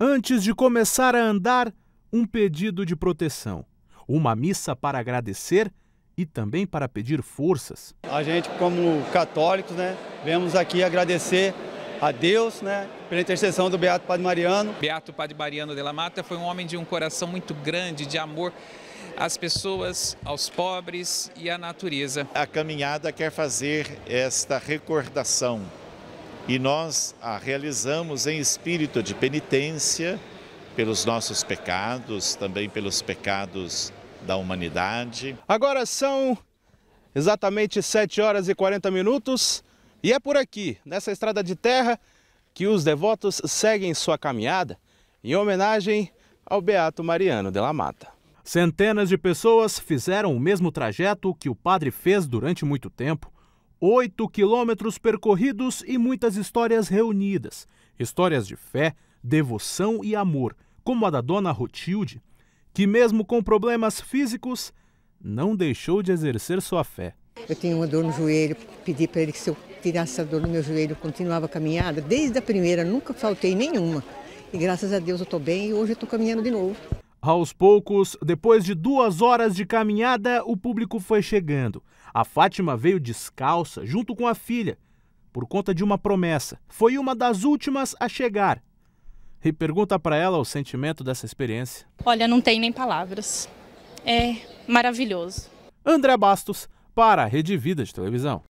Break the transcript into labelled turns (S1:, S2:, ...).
S1: antes de começar a andar, um pedido de proteção, uma missa para agradecer e também para pedir forças.
S2: A gente, como católicos, né,
S1: vemos aqui agradecer a Deus, né, pela intercessão do Beato Padre Mariano. Beato Padre Mariano de la Mata foi um homem de um coração muito grande, de amor às pessoas, aos pobres e à natureza. A
S2: caminhada quer fazer esta recordação e nós a realizamos em espírito de penitência pelos nossos pecados, também pelos pecados da humanidade.
S1: Agora são exatamente 7 horas e 40 minutos e é por aqui, nessa estrada de terra, que os devotos seguem sua caminhada em homenagem ao Beato Mariano de la Mata. Centenas de pessoas fizeram o mesmo trajeto que o padre fez durante muito tempo Oito quilômetros percorridos e muitas histórias reunidas. Histórias de fé, devoção e amor, como a da dona Rotilde, que, mesmo com problemas físicos, não deixou de exercer sua fé.
S3: Eu tenho uma dor no joelho, pedi para ele que se eu tirasse a dor no meu joelho, continuava a caminhada. Desde a primeira, nunca faltei nenhuma. E graças a Deus eu estou bem e hoje estou caminhando de novo.
S1: Aos poucos, depois de duas horas de caminhada, o público foi chegando. A Fátima veio descalça, junto com a filha, por conta de uma promessa. Foi uma das últimas a chegar. E pergunta para ela o sentimento dessa experiência.
S3: Olha, não tem nem palavras. É maravilhoso.
S1: André Bastos, para a Rede Vida de Televisão.